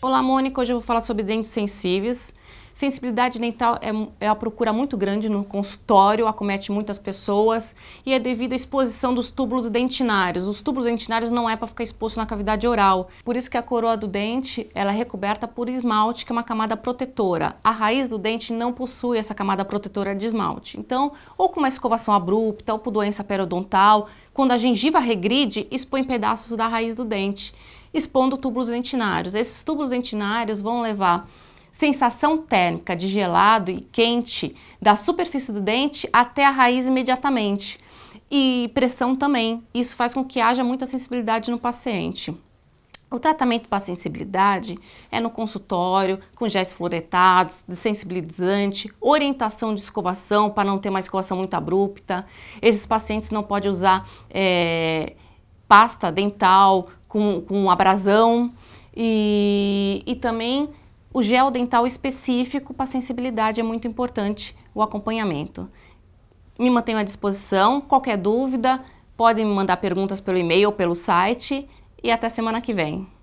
Olá, Mônica. Hoje eu vou falar sobre dentes sensíveis. Sensibilidade dental é, é a procura muito grande no consultório, acomete muitas pessoas e é devido à exposição dos túbulos dentinários. Os túbulos dentinários não é para ficar exposto na cavidade oral, por isso que a coroa do dente ela é recoberta por esmalte, que é uma camada protetora. A raiz do dente não possui essa camada protetora de esmalte. Então, ou com uma escovação abrupta ou por doença periodontal, quando a gengiva regride, expõe pedaços da raiz do dente expondo túbulos dentinários. Esses túbulos dentinários vão levar sensação térmica de gelado e quente da superfície do dente até a raiz imediatamente. E pressão também. Isso faz com que haja muita sensibilidade no paciente. O tratamento para sensibilidade é no consultório, com géis fluoretados, desensibilizante, orientação de escovação para não ter uma escovação muito abrupta. Esses pacientes não podem usar é, pasta dental, com, com abrasão e, e também o gel dental específico para sensibilidade é muito importante o acompanhamento. Me mantenho à disposição, qualquer dúvida, podem me mandar perguntas pelo e-mail ou pelo site e até semana que vem.